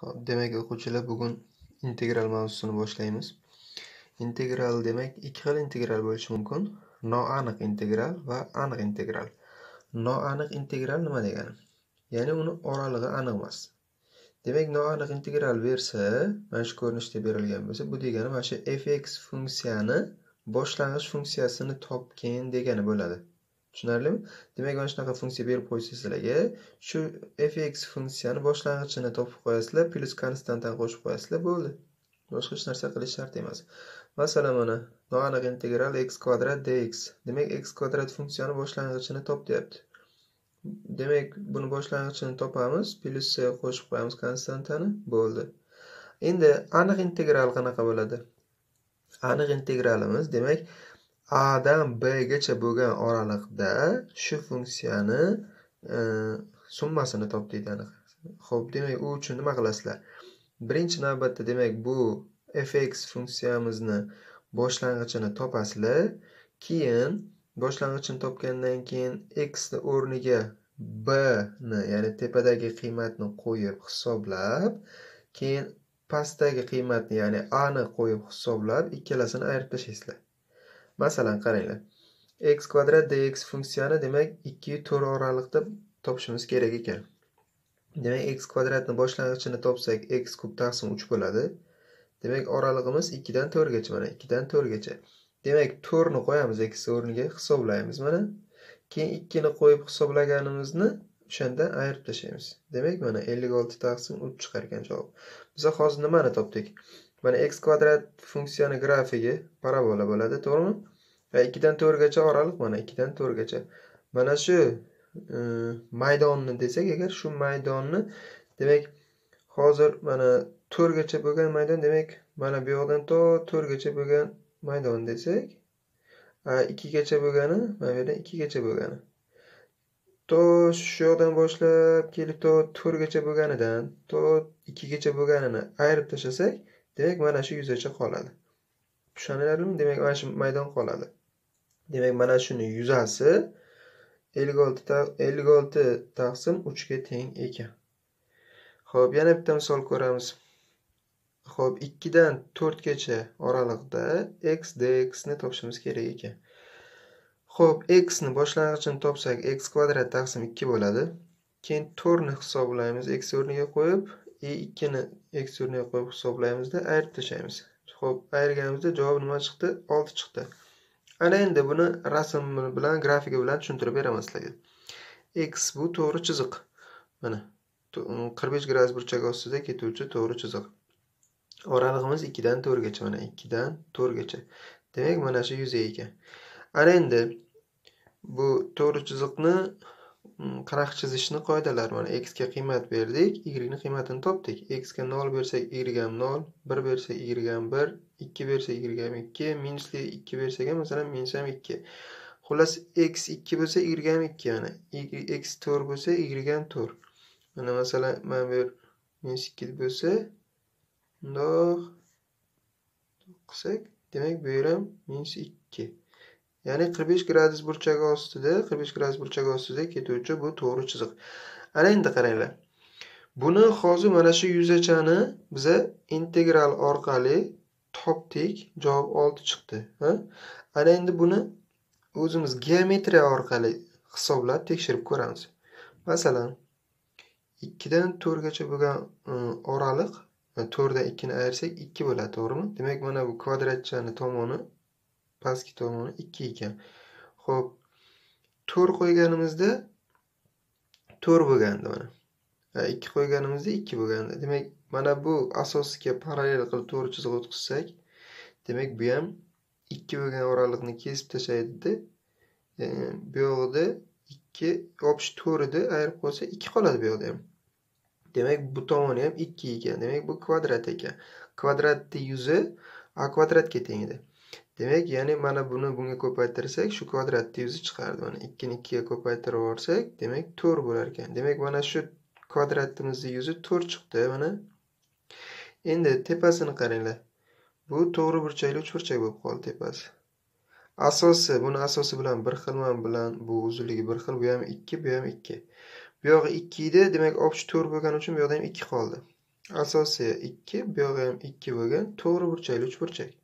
Xo'p, demak o'quvchilar bugun integral mavzusini boshlaymiz. Integral demak ikki xil integral bo'lishi mumkin. Noaniq integral va aniq integral. Noaniq integral nima degani? Ya'ni uni oralig'i aniq emas. Demak, noaniq integral bersa, mana shu ko'rinishda berilgan bo'lsa, bu degani mana shu fx funksiyani boshlang'ich funksiyasini topgin degani bo'ladi. Tushunarlimi? Demak, mana shunaqa funksiya berib qo'ysa sizlarga, shu fx funksiyani boshlang'ichini topib qo'yasizlar, plyus konstantani qo'shib qo'yasizlar, bo'ldi. Boshqa hech narsa qilish shart emas. Masalan, mana noaniq integral x kvadrat dx. Demak, x kvadrat funksiyani boshlang'ichini top deyapti. Demak, buni boshlang'ichini topamiz, plyus qo'shib qo'yamiz konstantani, bo'ldi. Endi aniq integral qanaqa bo'ladi? Aniq integralimiz, demak, a dan b gacha bo'lgan oraliqda shu funksiyani e, summasini top deydi ho'p demak u uchun nima qilasizlar birinchi navbatda demak bu fx funksiyamizni boshlang'ichini topasizlar keyin boshlang'ichini topgandan keyin ni o'rniga b ni ya'ni tepadagi qiymatni qo'yib hisoblab keyin pastdagi qiymatni ya'ni a ni qo'yib hisoblab ikkalasini ayirib tashlaysizlar masalan qaranglar x kvadrat dx funksiyani demak ikki to'rt oraliqda topishimiz kerak ekan demak x kvadratni boshlang'ichini topsak x kub taqsim uch bo'ladi demak oralig'imiz ikkidan to'rtgacha mana ikkidan to'rtgacha demak to'rtni qo'yamiz x o'rniga hisoblaymiz mana keyin ikkini qo'yib hisoblaganimizni o'shandan ayirib tashlaymiz demak mana ellik olti taqsim uch chiqar ekan javob biz hozir nimani topdik mana x kvadrat funksiyani grafigi parabola bo'ladi to'g'rimi va ikkidan to'rtgacha oraliq mana ikkidan to'rtgacha mana shu e, maydonni desak agar shu maydonni demak hozir mana to'rtgacha bo'lgan maydon demak mana bu yoqdan to to'rtgacha bo'lgan maydon desak ikkigacha bo'lgani mana bu yerdan ikkigacha bo'lgani to shu yoqdan boshlab kelib to to'rtgacha bo'lganidan to ikkigacha bo'lganini ayirib tashlasak demak mana shu yuzacha qoladi tushunarlimi demak mana shu maydon qoladi demak mana shuni yuzasi ellik olti ellik olti taqsim uchga teng ekan ho'p yana bitta misol ko'ramiz ho'p ikkidan to'rtgacha oraliqda x dx ni topishimiz kerak ekan ho'p x ni boshlang'ichini topsak x kvadrat taqsim ikki bo'ladi keyin to'rtni hisoblaymiz x o'rniga qo'yib e2ni x o'rniga qo'yib hisoblaymizda ayirib tashlaymiz ho'p ayirganimizda javob nima chiqdi olti chiqdi ana endi buni rasm bilan grafika bilan tushuntirib beraman sizlarga x bu to'g'ri chiziq mana mm, qirq besh gradus burchagi ostida ketuvchi to'g'ri chiziq oralig'imiz ikkidan to'rtgacha mana ikkidan to'rtgacha demak mana shu yuzey ekan ana endi bu to'g'ri chiziqni qaraq chizishni qoidalari mana x ga qiymat berdik y ni qiymatini topdik x ga nol bersak y ga ham nol bir bersak y ga ham bir ikki bersak y ga ham ikki minusli ikki bersak ham masalan minus ham ikki xullas x ikki bo'lsa y ga ham ikki mana x to'rt bo'lsa y ga ham to'rt mana masalan mana bu yer minus ikki bo'lsa mundoq qilsak demak bu yer ham minus ikki ya'ni 45 gradus burchagi ostida 45 gradus burchagi ostida ketuvchi bu to'g'ri chiziq ana endi qaranglar buni hozir mana shu yuzachani biza integral orqali topdik javob 6 chiqdi ana endi buni o'zimiz geometriya orqali hisoblab tekshirib ko'ramiz masalan 2 dan 4 gacha bo'lgan e, oraliq 4 dan 2 ni ayirsak 2 bo'ladi to'g'rimi demak mana bu kvadratchani tomoni pastki tomoni ikki ekan ho'p to'rt qo'yganimizda to'rt bo'lgandi mana ikki qo'yganimizda ikki bo'lgandi demak mana bu asosga parallel qilib to'g'ri chizib o'tkizsak, demak bu ham ikki bo'lgan oraliqni kesib tashlaydida e, bu 2, ikki 4 edi ayirib qolsa ikki qoladi bu yoqda ham demak bu tomoni ham ikki ekan demak bu kvadrat ekan kvadratni yuzi a kvadratga teng edi demak ya'ni mana buni bunga ko'paytirsak shu kvadratni yuzi chiqardi mana ikkini ikkiga ko'paytirib yuborsak demak to'rt bo'lar ekan demak mana shu kvadratimizni yuzi to'rt chiqdi mana endi tepasini qaranglar bu to'g'ri burchakli uchburchak bo'lib qoldi tepasi asosi buni asosi bilan bir xilman bilan bu uzunligi bir xil bu ham ikki bu ham ikki bu yog'i ikki edi demak obchi to'rt bo'lgani uchun bu yoqda ham ikki qoldi asosi ikki bu yog'i ham ikki bo'lgan to'g'ri burchakli uchburchak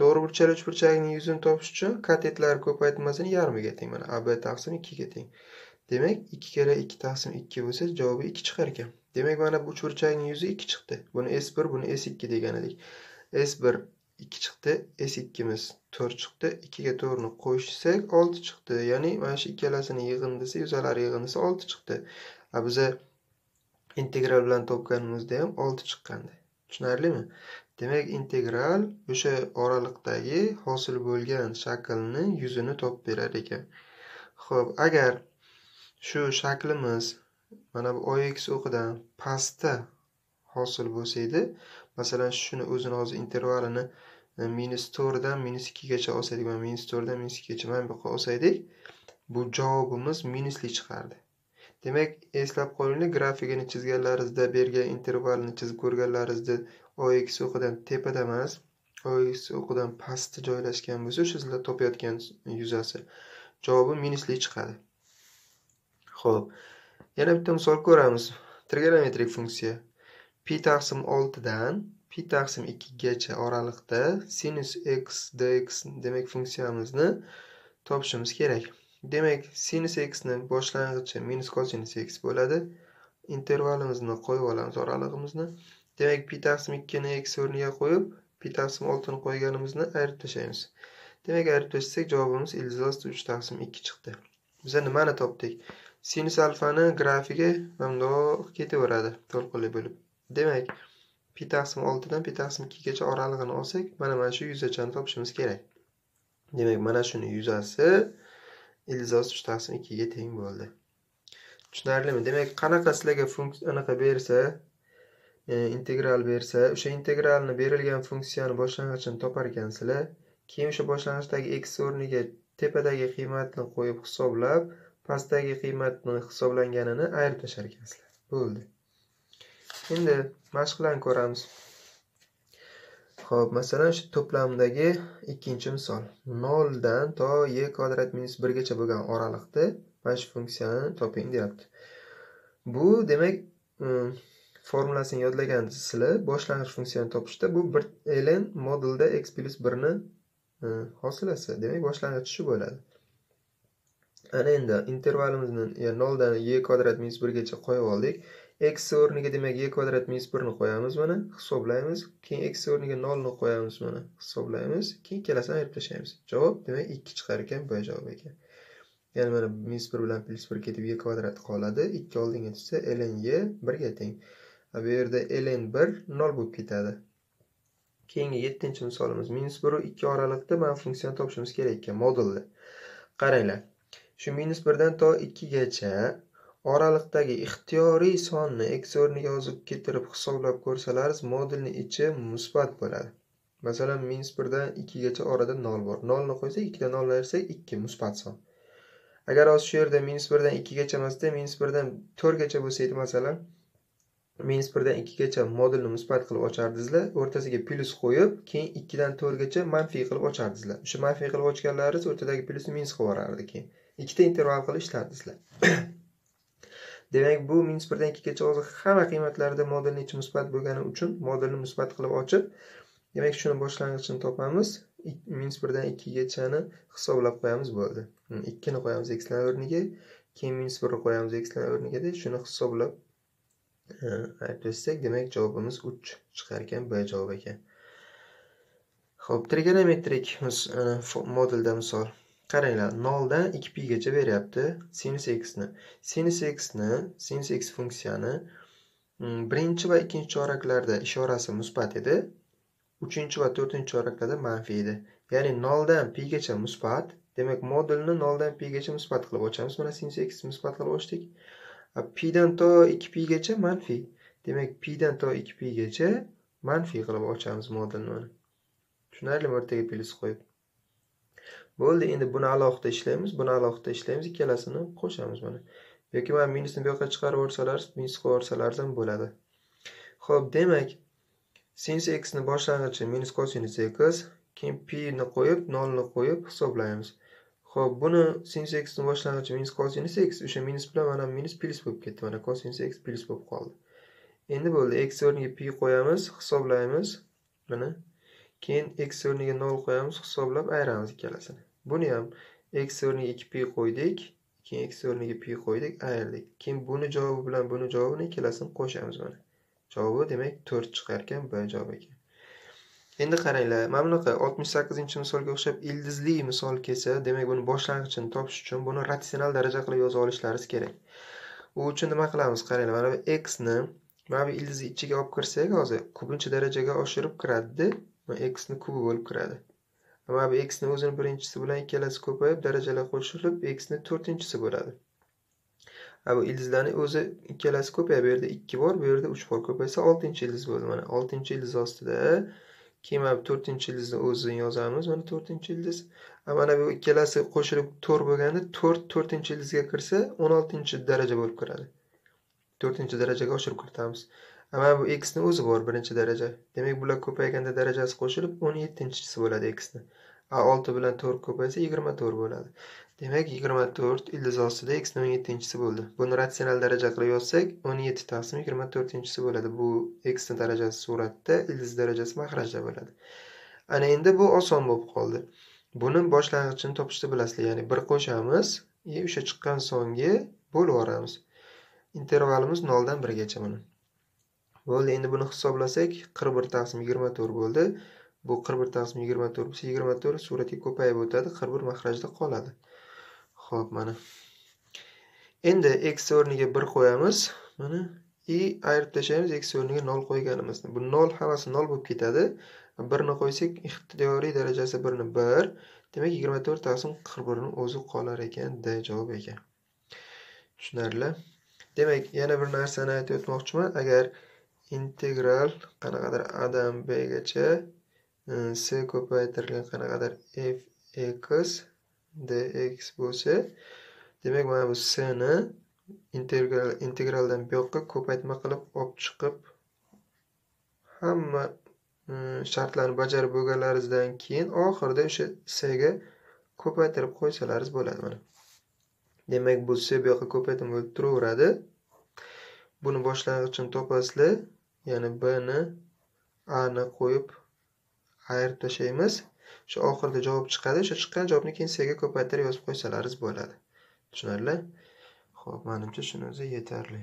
To'g'ri burchak burchagining yuzini topish uchun katetlar ko'paytmasini yarmiga teng. Mana AB taqsim 2 ga teng. Demak, 2 kala 2 taqsim 2 bo'lsa, javobi 2 chiqar ekan. Demak, mana bu burchakning yuzi 2 chiqdi. Buni S1, buni S2 degan edik. S1 2 chiqdi, S2imiz 4 chiqdi. 2 ga 4 ni qo'shsak 6 chiqdi. Ya'ni mana shu ikkalasini yig'indisi, yuzalar yig'indisi 6 chiqdi. A biz integral bilan topganimizda ham 6 chiqqandi. Tushunarlimi? Demak, integral o'sha oraliqdagi hosil bo'lgan shaklni yuzini topib berar ekan. Xo'p, agar shu shaklimiz mana bu ox o'qidan pastda hosil bo'lsa edi, masalan, shuni o'zini hozir intervalini e, minus to'rtdan minus ikkigacha olsaydik mana minus to'rtdan minus ikkigacha mana bu yoqqa olsaydik bu javobimiz minusli chiqardi demak eslab qo'yinglar grafigini chizganlarizda bergan intervalni chizib ko'rganlarizda ox o'qidan tepada emas ox o'qidan pastda joylashgan bo'lsa o'sha sizlar topayotgan yuzasi javobi minusli chiqadi ho'p yana bitta misol ko'ramiz trigonometrik funksiya pi taqsim oltidan pi taqsim ikkigacha oraliqda sinus x dx demak funksiyamizni topishimiz kerak Demek sinüs x'nin boşlangıcı minus kosinüs x bölgede intervalımızını koyu olan zor alıqımızını. Demek pi taksım 2'nin x örneğe koyup pi taksım 6'nın koyganımızını ayrı taşıyınız. Demek ayrı taşıysak cevabımız ilizası 3 taksım 2 çıktı. Bize nümana topdik. Sinüs alfanın grafiki memnun oğuk keti uğradı. Tolkulu bölüm. Demek pi taksım 6'dan pi taksım 2 geçe oralığını olsak bana manşu 100 açanı topuşumuz gerek. Demek manşu'nun 100 açısı ilzos uch ikkiga teng bo'ldi tushunarlimi demak qanaqa sizlarga funksiya anaqa bersa e, integral bersa o'sha integralni berilgan funksiyani boshlang'ichini topar ekansizlar keyin o'sha boshlang'ichdagi x o'rniga tepadagi qiymatni qo'yib hisoblab pastdagi qiymatni hisoblanganini ayirib tashlar ekansizlar bo'ldi endi mashqlarni ko'ramiz Xo'p, masalan, shu to'plamdagi ikkinchi misol. 0 dan to y kvadrat minus 1 gacha bo'lgan oraliqda mana shu funksiyani toping deyapti. Bu demak mm, formulasini yodlagansizlar, boshlang'ich funksiyani topishda bu 1 ln modulda x plus 1 ni mm, hosilasi. Demak, boshlang'ich shu bo'ladi. Ana endi intervalimizni, 0 e, dan y kvadrat minus 1 gacha qo'yib oldik. x o'rniga demak y kvadrat minus birni qo'yamiz mana hisoblaymiz keyin x o'rniga nolni qo'yamiz mana hisoblaymiz keyin ikkalasini ayirib tashlaymiz javob demak ikki chiqar ekan bu javob ekan ya'ni mana minus bir bilan plyus bir ketib y kvadrat qoladi ikki oldinga tushsa ln 1 birga teng bu yerda ln bir nol bo'lib ketadi keyingi yettinchi misolimiz minus biru ikki oraliqda mana funksiyani topishimiz kerak ekan modulni qaranglar shu minus birdan to ikkigacha oraliqdagi ixtiyoriy sonni x o'rniga yozib keltirib hisoblab ko'rsalarsiz modelni ichi musbat bo'ladi masalan minus birdan ikkigacha orada nol bor nolni qo'ysak ikkidan nolni ikki musbat son agar hozir shu yerda minus birdan ikkigacha emasda minus birdan to'rtgacha bo'lsa edi masalan minus birdan ikkigacha modulni musbat qilib ochardingizlar o'rtasiga plyus qo'yib keyin ikkidan to'rtgacha manfiy qilib ochardingizlar o'sha manfiy qilib ochganlaringiz o'rtadagi plyusni minus qilib yuborardi keyin ikkita interval qilib ishlardingizlar demak bu minus birdan ikkigacha hozir hamma qiymatlarda modelni ichi musbat bo'lgani uchun modelni musbat qilib ochib demak shuni boshlang'ichini topamiz minus birdan ikkigachani hisoblab qo'yamiz bo'ldi hm, ikkini qo'yamiz ekslar o'rniga keyin minus birni qo'yamiz orniga o'rnigada shuni hisoblab e, aytsak, demak javobimiz uch chiqar ekan b javob ekan ho'p trigonometrik e, modelda misol qaranglar noldan ikki gacha beryapti sinus ni. sinus ni, sinus x funksiyani mm, birinchi va ikkinchi choraklarda ishorasi musbat edi 3 va 4 choraklarda manfiy edi ya'ni noldan gacha musbat demak modulni noldan gacha musbat qilib ochamiz mana sinus x musbat qilib ochdik pidan to ikki gacha manfiy demak pidan to ikki gacha manfiy qilib ochamiz modulni tushunarlimi o'rtaga plus qo'yib Bo'ldi, endi buni alohida ishlaymiz, buni alohida ishlaymiz, ikkalasini qo'shamiz mana. Yoki mana minusni bu yoqqa chiqarib yuborsalariz minus qo'yib yuborsalariz ham bo'ladi. Xo'p, demak, sin x ni boshlang'ichi minus kosinus x, keyin pi ni qo'yib, 0 ni qo'yib hisoblaymiz. Xo'p, buni sin x ni boshlang'ichi minus kosinus x, o'sha minus bilan mana minus plus bo'lib ketdi, mana kosinus x plus bo'lib qoldi. Endi bo'ldi, x o'rniga pi qo'yamiz, hisoblaymiz. Mana Keyin x o'rniga 0 qo'yamiz, hisoblab ayiramiz ikkalasini. Buni ham x o'rniga 2p qo'ydik, keyin x o'rniga p qo'ydik, ayirdik. Keyin buni javobi bilan buni javobini ikkalasini qo'shamiz mana. Javobi demak 4 chiqar ekan, B javob ekan. Endi qaranglar, mana bunaqa 68-misolga o'xshab ildizli misol kelsa, demak buni boshlang'ichini topish uchun buni ratsional daraja qilib yoza olishlaringiz kerak. U uchun nima qilamiz? Qaranglar, mana bu x ni mana bu ildizni ichiga olib kirsak, hozir ko'pincha darajaga oshirib kiradi va ni kubi bo'lib kiradi va bu x ni o'zini birinchisi bilan ikkalasi ko'payib darajalar qo'shilib x ni to'rtinchisi bo'ladi Mana bu ildizlarni o'zi ikkalasi ko'payadi bu yerda ikki bor bu yerda uch bor ko'paysa oltinchi ildiz bo'ldi mana oltinchi ildiz ostida keyin mana bu to'rtinchi ildizni o'zini yozamiz mana to'rtinchi ildiz mana bu ikkalasi qo'shilib to'rt bo'lganda to'rt to'rtinchi ildizga kirsa o'n oltinchi daraja bo'lib kiradi to'rtinchi darajaga oshirib kiritamiz mana bu x ni o'zi bor birinchi daraja demak bular ko'payganda darajasi qo'shilib o'n yettinchisi bo'ladi x ni a olti bilan to'rt ko'paysa yigirma to'rt bo'ladi demak yigirma to'rt ildiz ostida x ning o'n yettinchisi bo'ldi buni ratsional daraja qilib yozsak o'n yetti taqsim yigirma to'rtinchisi bo'ladi bu x ning darajasi suratda ildiz darajasi mahrajda bo'ladi ana endi bu oson bo'lib qoldi buni boshlang'ichini topishni bilasizlar ya'ni bir qo'shamiz и e, o'sha chiqqan songa bo'lib yuboramiz intervalimiz noldan birgacha mana bo'ldi endi buni hisoblasak qirq bir taqsim yigirma to'rt bo'ldi bu qirq bir taqsim yigirma to'rt bo'lsa yigirma to'rt suratga ko'payib o'tadi qirq bir mahrajda qoladi ho'p mana endi x o'rniga bir qo'yamiz mana i ayirib tashlaymiz x o'rniga nol qo'yganimizni bu nol hammasi nol bo'lib ketadi birni qo'ysak ixtiyoriy darajasi birni bir demak yigirma to'rt taqsim qirq birni o'zi qolar ekan d javob ekan tushunarli demak yana bir narsani aytib o'tmoqchiman agar integral qanaqadir adan bgacha c e, ko'paytirilgan qanaqadir f x dx bo'lsa demak mana bu sni integral integraldan bu yoqqa ko'paytma qilib olib chiqib hamma e, shartlarni bajarib bo'lganlaringizdan keyin oxirida o'sha sga ko'paytirib qo'ysalaringiz bo'ladi mana demak bu c bu yoqqa ko'paytirma bo'lib turaveradi buni boshlang'ichini topasizlar ya'ni b ni a ni qo'yib ayirib tashlaymiz shu oxirida javob chiqadi shu chiqqan javobni keyin sega ko'paytirib yozib qo'ysalaringiz bo'ladi tushunarli ho'p manimcha shuni o'zi yetarli